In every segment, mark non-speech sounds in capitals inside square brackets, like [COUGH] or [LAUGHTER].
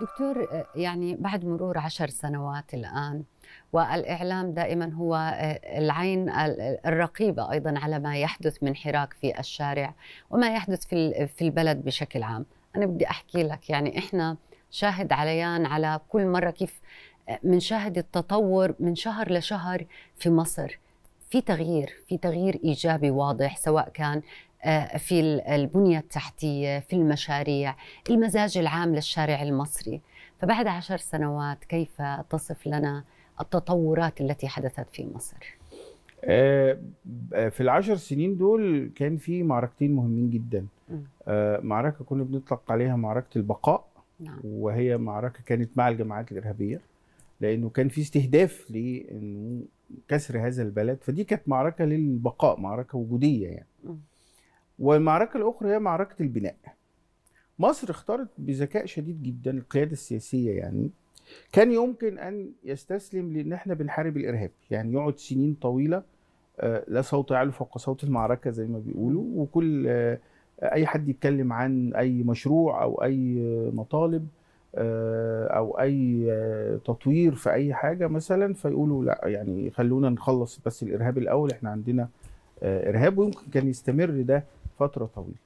دكتور آه، يعني بعد مرور عشر سنوات الآن والإعلام دائما هو آه، العين الرقيبة أيضا على ما يحدث من حراك في الشارع وما يحدث في البلد بشكل عام أنا بدي أحكي لك يعني إحنا شاهد عليان على كل مرة كيف بنشاهد آه، التطور من شهر لشهر في مصر في تغيير في تغيير ايجابي واضح سواء كان آه، في البنية التحتية في المشاريع المزاج العام للشارع المصري فبعد عشر سنوات كيف تصف لنا التطورات التي حدثت في مصر؟ آه، في العشر سنين دول كان في معركتين مهمين جدا آه، معركة كنا بنطلق عليها معركة البقاء نعم. وهي معركة كانت مع الجماعات الإرهابية لأنه كان في استهداف لأنه كسر هذا البلد فدي كانت معركة للبقاء معركة وجودية يعني والمعركة الأخرى هي معركة البناء مصر اختارت بذكاء شديد جدا القيادة السياسية يعني كان يمكن أن يستسلم لأن احنا بنحارب الإرهاب يعني يقعد سنين طويلة آه، لا صوت يعلو فوق صوت المعركة زي ما بيقولوا وكل آه، أي حد يتكلم عن أي مشروع أو أي مطالب آه، او اي تطوير في اي حاجه مثلا فيقولوا لا يعني خلونا نخلص بس الارهاب الاول احنا عندنا ارهاب ويمكن كان يستمر ده فتره طويله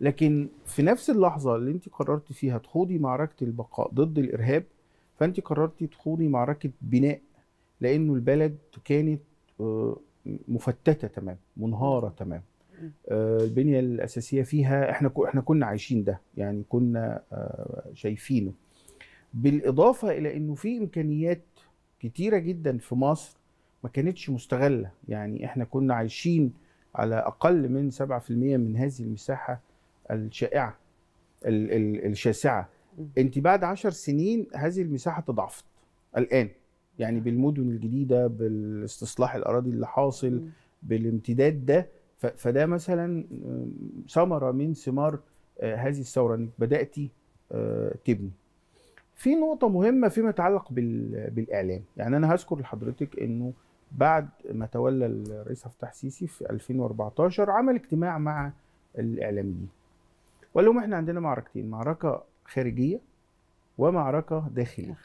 لكن في نفس اللحظه اللي انت قررتي فيها تخوضي معركه البقاء ضد الارهاب فانت قررتي تخوضي معركه بناء لانه البلد كانت آه، مفتته تمام منهاره تمام آه، البنيه الاساسيه فيها احنا احنا كنا عايشين ده يعني كنا آه، شايفينه بالاضافه الى انه في امكانيات كتيره جدا في مصر ما كانتش مستغله يعني احنا كنا عايشين على اقل من 7% من هذه المساحه الشائعه الشاسعه انت بعد 10 سنين هذه المساحه تضعفت الان يعني بالمدن الجديده بالاستصلاح الاراضي اللي حاصل بالامتداد ده فده مثلا آه، ثمره من ثمار آه، هذه الثوره انك بداتي آه، تبني في نقطه مهمه فيما يتعلق بالاعلام يعني انا هذكر لحضرتك انه بعد ما تولى الرئيس فتح سيسي في 2014 عمل اجتماع مع الاعلاميين وقال لهم احنا عندنا معركتين معركه خارجيه ومعركه داخليه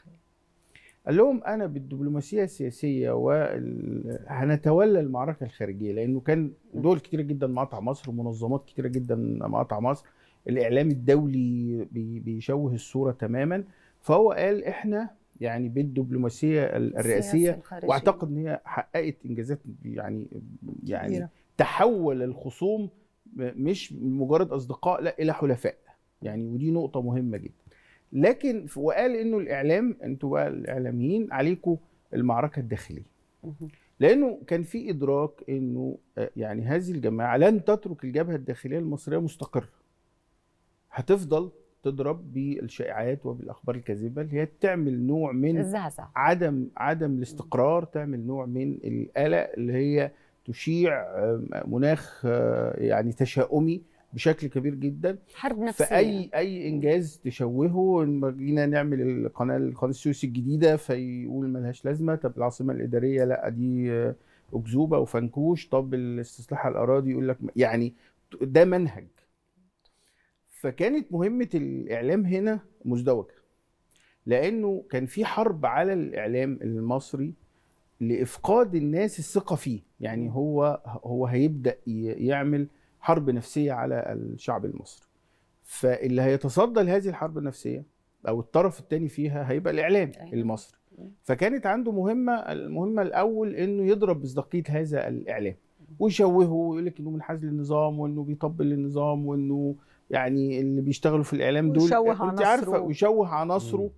قال لهم انا بالدبلوماسيه السياسيه وهنتولى المعركه الخارجيه لانه كان دول كتيره جدا مقاطعه مصر ومنظمات كتيره جدا مقاطعه مصر الاعلام الدولي بيشوه الصوره تماما فهو قال احنا يعني بالدبلوماسيه الرئاسيه واعتقد ان هي حققت انجازات يعني يعني تحول الخصوم مش مجرد اصدقاء لا الى حلفاء يعني ودي نقطه مهمه جدا لكن وقال انه الاعلام انتوا بقى الاعلاميين عليكم المعركه الداخليه لانه كان في ادراك انه آه، يعني هذه الجماعه لن تترك الجبهه الداخليه المصريه مستقره هتفضل تضرب بالشائعات وبالاخبار الكاذبه اللي هي تعمل نوع من الزعزع عدم عدم الاستقرار تعمل نوع من القلق اللي هي تشيع آه، مناخ آه، يعني تشاؤمي بشكل كبير جدا حرب نفسيه فاي اي انجاز تشوهه إن جينا نعمل القناه القناه السويسي الجديده فيقول ملهاش لازمه طب العاصمه الاداريه لا دي آه، اكذوبه وفنكوش طب الاستصلاح الاراضي يقول لك يعني ده منهج فكانت مهمه الاعلام هنا مزدوجه لانه كان في حرب على الاعلام المصري لافقاد الناس الثقه فيه يعني هو هو هيبدا يعمل حرب نفسيه على الشعب المصري فاللي هيتصدى لهذه الحرب النفسيه او الطرف الثاني فيها هيبقى الاعلام المصري فكانت عنده مهمه المهمه الاول انه يضرب مصداقيه هذا الاعلام ويشوهه ويقول لك انه منحاز للنظام وانه بيطبل للنظام وانه يعني اللي بيشتغلوا في الاعلام دول وشوه آه، انت عارفه ويشوه عناصره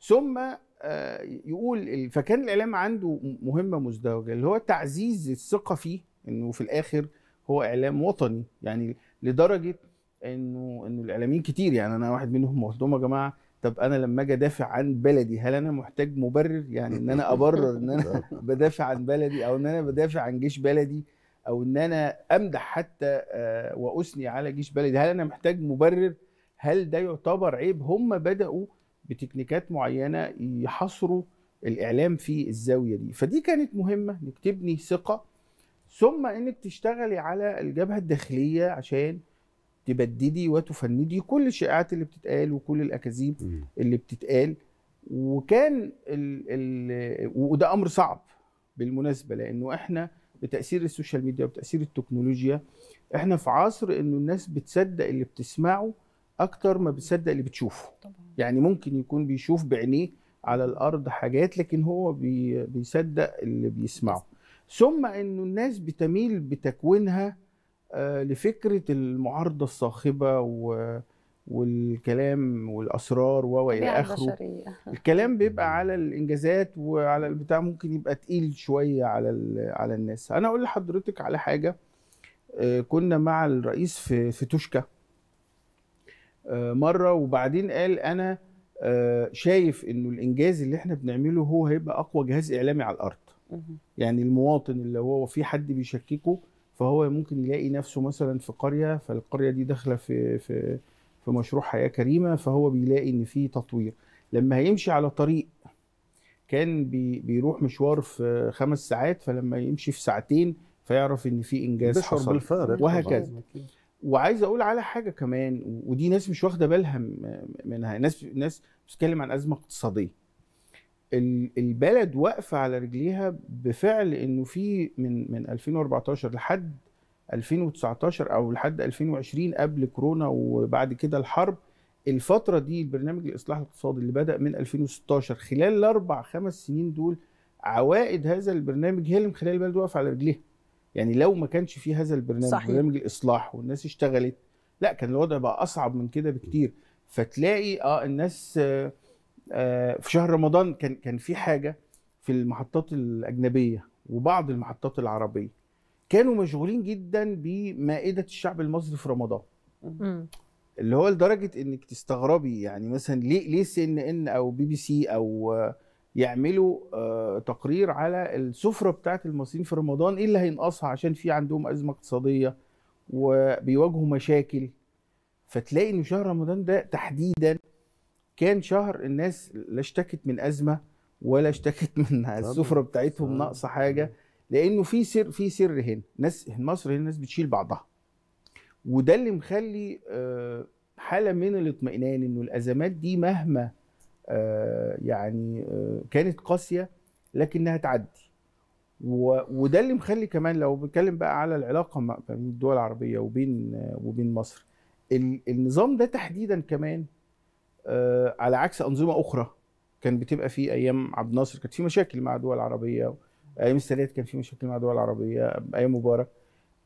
ثم آه، يقول فكان الاعلام عنده مهمه مزدوجه اللي هو تعزيز الثقه فيه انه في الاخر هو اعلام وطني يعني لدرجه انه انه الاعلاميين كتير يعني انا واحد منهم قلت لهم يا جماعه طب انا لما اجي ادافع عن بلدي هل انا محتاج مبرر يعني ان انا ابرر ان انا [LAUGHS] بدافع عن بلدي او ان انا بدافع عن جيش بلدي او ان انا امدح حتى آه، واثني على جيش بلدي هل انا محتاج مبرر هل ده يعتبر عيب هم بداوا بتكنيكات معينه يحصروا الاعلام في الزاويه دي فدي كانت مهمه انك تبني ثقه ثم انك تشتغلي على الجبهه الداخليه عشان تبددي وتفندي كل الشائعات اللي بتتقال وكل الاكاذيب اللي بتتقال وكان ال ال وده امر صعب بالمناسبه لانه احنا بتاثير السوشيال ميديا وبتاثير التكنولوجيا احنا في عصر انه الناس بتصدق اللي بتسمعه اكتر ما بتصدق اللي بتشوفه طبعا. يعني ممكن يكون بيشوف بعينيه على الارض حاجات لكن هو بي بيصدق اللي بيسمعه ثم انه الناس بتميل بتكوينها آه، لفكره المعارضه الصاخبه و والكلام والاسرار و الى اخره الكلام بيبقى على الانجازات وعلى البتاع ممكن يبقى تقيل شويه على على الناس انا اقول لحضرتك على حاجه آه، كنا مع الرئيس في في توشكا آه، مره وبعدين قال انا آه، شايف انه الانجاز اللي احنا بنعمله هو هيبقى اقوى جهاز اعلامي على الارض يعني المواطن اللي هو في حد بيشككه فهو ممكن يلاقي نفسه مثلا في قريه فالقريه دي داخله في في في مشروع حياه كريمه فهو بيلاقي ان في تطوير لما هيمشي على طريق كان بي بيروح مشوار في خمس ساعات فلما يمشي في ساعتين فيعرف ان في انجاز حصل بالفارق وهكذا وعايز اقول على حاجه كمان ودي ناس مش واخده بالها منها ناس ناس بتتكلم عن ازمه اقتصاديه البلد واقفه على رجليها بفعل انه في من من 2014 لحد 2019 او لحد 2020 قبل كورونا وبعد كده الحرب الفتره دي البرنامج الاصلاح الاقتصادي اللي بدا من 2016 خلال الاربع خمس سنين دول عوائد هذا البرنامج هي اللي مخليه البلد واقفه على رجليها يعني لو ما كانش في هذا البرنامج صحيح. برنامج الاصلاح والناس اشتغلت لا كان الوضع بقى اصعب من كده بكتير فتلاقي اه الناس آه آه في شهر رمضان كان كان في حاجه في المحطات الاجنبيه وبعض المحطات العربيه كانوا مشغولين جدا بمائده الشعب المصري في رمضان اللي هو لدرجه انك تستغربي يعني مثلا ليه ليه سي ان ان او بي بي سي او يعملوا آه، تقرير على السفره بتاعه المصريين في رمضان ايه اللي هينقصها عشان في عندهم ازمه اقتصاديه وبيواجهوا مشاكل فتلاقي ان شهر رمضان ده تحديدا كان شهر الناس لا اشتكت من ازمه ولا اشتكت من السفره بتاعتهم ناقصه حاجه لانه في سر في سر هنا ناس مصر هنا الناس بتشيل بعضها وده اللي مخلي آه، حاله من الاطمئنان انه الازمات دي مهما آه، يعني آه، كانت قاسيه لكنها تعدي وده اللي مخلي كمان لو بنتكلم بقى على العلاقه ما بين الدول العربيه وبين وبين مصر النظام ده تحديدا كمان على عكس انظمه اخرى كان بتبقى في ايام عبد الناصر كانت في مشاكل مع دول عربيه ايام السادات كان في مشاكل مع الدول العربيه ايام مبارك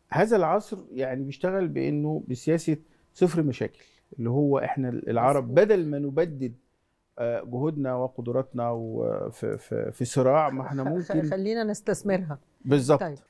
هذا العصر يعني بيشتغل بانه بسياسه صفر مشاكل اللي هو احنا العرب بدل ما نبدد آه، جهودنا وقدراتنا في في صراع ما احنا ممكن خلينا نستثمرها بالظبط طيب.